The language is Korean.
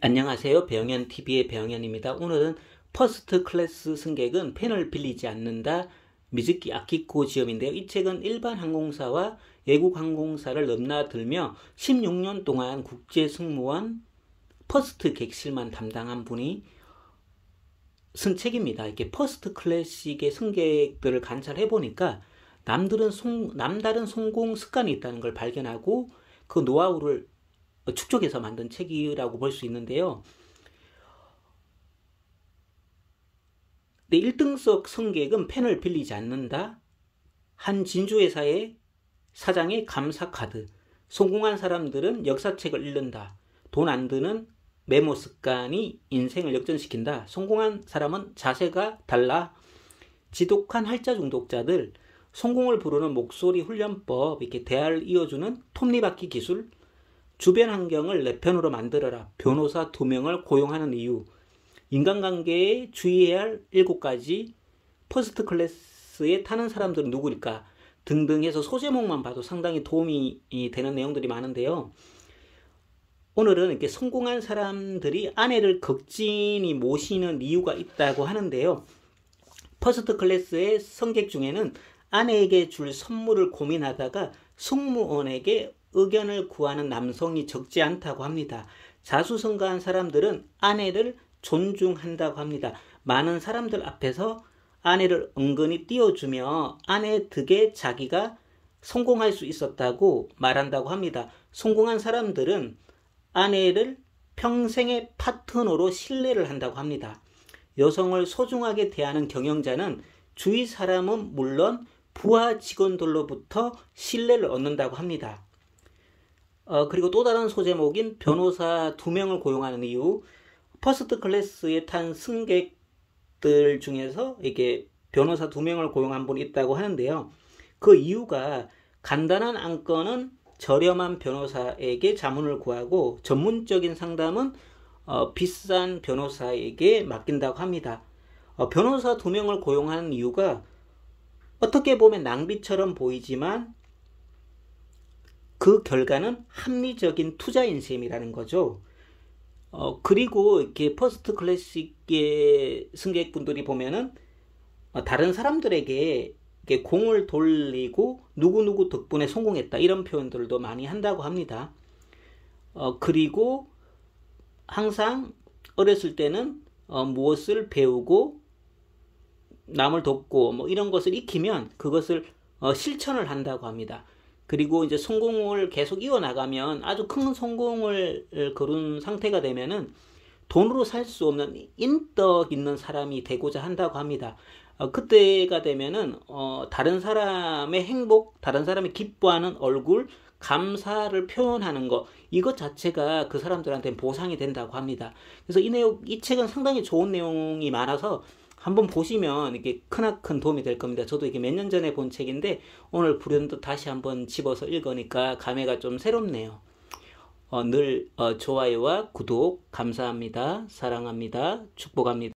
안녕하세요. 배영현 TV의 배영현입니다. 오늘은 퍼스트 클래스 승객은 펜을 빌리지 않는다. 미즈키 아키코 지엄인데요. 이 책은 일반 항공사와 외국 항공사를 넘나들며 16년 동안 국제 승무원 퍼스트 객실만 담당한 분이 쓴 책입니다. 이렇게 퍼스트 클래식의 승객들을 관찰해 보니까 남들은 송, 남다른 성공 습관이 있다는 걸 발견하고 그 노하우를 축적해서 만든 책이라고 볼 수 있는데요. 내 1등석 승객은 펜을 빌리지 않는다. 한 진주회사의 사장의 감사카드. 성공한 사람들은 역사책을 읽는다. 돈 안 드는 메모 습관이 인생을 역전시킨다. 성공한 사람은 자세가 달라. 지독한 활자 중독자들, 성공을 부르는 목소리 훈련법, 이렇게 대화를 이어주는 톱니바퀴 기술, 주변 환경을 내 편으로 만들어라. 변호사 두명을 고용하는 이유. 인간관계에 주의해야 할 일곱 가지 퍼스트 클래스에 타는 사람들은 누구일까? 등등 해서 소제목만 봐도 상당히 도움이 되는 내용들이 많은데요. 오늘은 이렇게 성공한 사람들이 아내를 극진히 모시는 이유가 있다고 하는데요. 퍼스트 클래스의 성객 중에는 아내에게 줄 선물을 고민하다가 승무원에게 의견을 구하는 남성이 적지 않다고 합니다. 자수성가한 사람들은 아내를 존중한다고 합니다. 많은 사람들 앞에서 아내를 은근히 띄워주며 아내 덕에 자기가 성공할 수 있었다고 말한다고 합니다. 성공한 사람들은 아내를 평생의 파트너로 신뢰를 한다고 합니다. 여성을 소중하게 대하는 경영자는 주위 사람은 물론 부하 직원들로부터 신뢰를 얻는다고 합니다. 어, 그리고 또 다른 소제목인 변호사 두 명을 고용하는 이유, 퍼스트 클래스에 탄 승객들 중에서 이게 변호사 두 명을 고용한 분이 있다고 하는데요. 그 이유가 간단한 안건은 저렴한 변호사에게 자문을 구하고 전문적인 상담은 어, 비싼 변호사에게 맡긴다고 합니다. 어, 변호사 두 명을 고용하는 이유가 어떻게 보면 낭비처럼 보이지만 그 결과는 합리적인 투자인 셈이라는 거죠. 어, 그리고 이렇게 퍼스트 클래식의 승객분들이 보면은 어, 다른 사람들에게 이렇게 공을 돌리고 누구누구 덕분에 성공했다 이런 표현들도 많이 한다고 합니다. 어, 그리고 항상 어렸을 때는 어, 무엇을 배우고 남을 돕고 뭐 이런 것을 익히면 그것을 어, 실천을 한다고 합니다. 그리고 이제 성공을 계속 이어나가면 아주 큰 성공을 거둔 상태가 되면은 돈으로 살 수 없는 인덕 있는 사람이 되고자 한다고 합니다. 어, 그때가 되면은 어, 다른 사람의 행복, 다른 사람의 기뻐하는 얼굴, 감사를 표현하는 것 이것 자체가 그 사람들한테 보상이 된다고 합니다. 그래서 이 내용 이 책은 상당히 좋은 내용이 많아서 한번 보시면 이게 크나큰 도움이 될 겁니다. 저도 이게 몇 년 전에 본 책인데 오늘 불현듯 다시 한번 집어서 읽으니까 감회가 좀 새롭네요. 어, 늘 어, 좋아요와 구독 감사합니다. 사랑합니다. 축복합니다.